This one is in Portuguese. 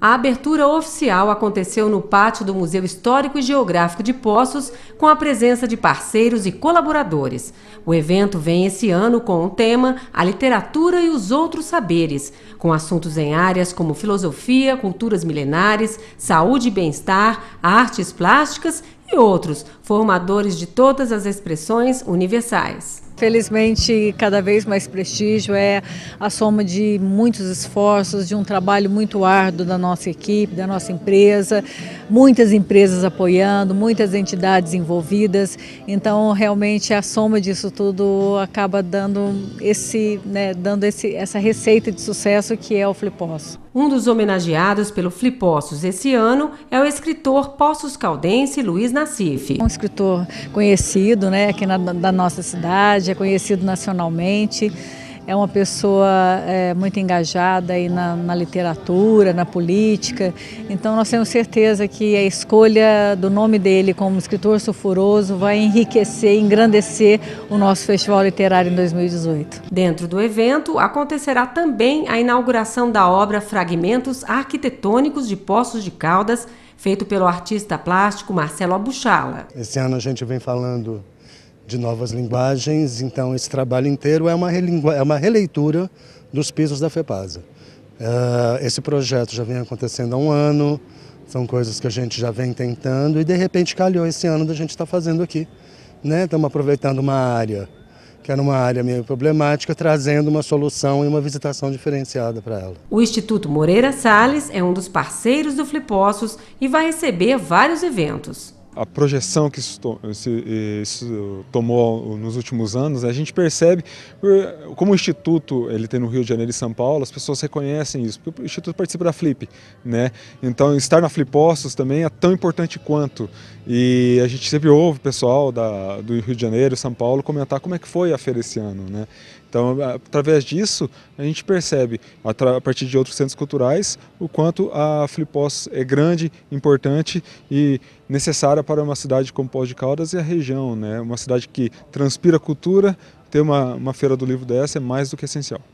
A abertura oficial aconteceu no pátio do Museu Histórico e Geográfico de Poços, com a presença de parceiros e colaboradores. O evento vem esse ano com o tema A Literatura e os Outros Saberes, com assuntos em áreas como filosofia, culturas milenares, saúde e bem-estar, artes plásticas e outros, formadores de todas as expressões universais. Felizmente, cada vez mais prestígio é a soma de muitos esforços, de um trabalho muito árduo da nossa equipe, da nossa empresa, muitas empresas apoiando, muitas entidades envolvidas. Então, realmente, a soma disso tudo acaba dando esse, né, dando esse, essa receita de sucesso que é o Flipós. Um dos homenageados pelo Flipossos esse ano é o escritor Poços Caldense Luiz Nassif. É um escritor conhecido né, aqui na, da nossa cidade, é conhecido nacionalmente é uma pessoa é, muito engajada aí na, na, literatura, na política. Então nós temos certeza que a escolha do nome dele como escritor sulfuroso vai enriquecer, engrandecer o nosso festival literário em 2018. Dentro do evento acontecerá também a inauguração da obra Fragmentos Arquitetônicos de Poços de Caldas, feito pelo artista plástico Marcelo Abuchala. Esse ano a gente vem falando de novas linguagens. Então, esse trabalho inteiro é uma, é uma releitura dos pisos da FEPASA. Ah, esse projeto já vem acontecendo há um ano, são coisas que a gente já vem tentando e de repente calhou esse ano da gente estar tá fazendo aqui. Né? Estamos aproveitando uma área que era uma área meio problemática, trazendo uma solução e uma visitação diferenciada para ela. O Instituto Moreira Salles é um dos parceiros do Flipossos e vai receber vários eventos a projeção que isso, tomou nos últimos anos, a gente percebe, como o Instituto ele tem no Rio de Janeiro e São Paulo, as pessoas reconhecem isso, porque o Instituto participa da Flip, né? Então, estar na Flipostos também é tão importante quanto. E a gente sempre ouve o pessoal da, do Rio de Janeiro e São Paulo comentar como é que foi a feira esse ano, né? Então, através disso, a gente percebe, a partir de outros centros culturais, o quanto a Flipostos é grande, importante e necessária para uma cidade como Pós de Caldas e a região. Né? Uma cidade que transpira cultura, ter uma, uma feira do livro dessa é mais do que essencial.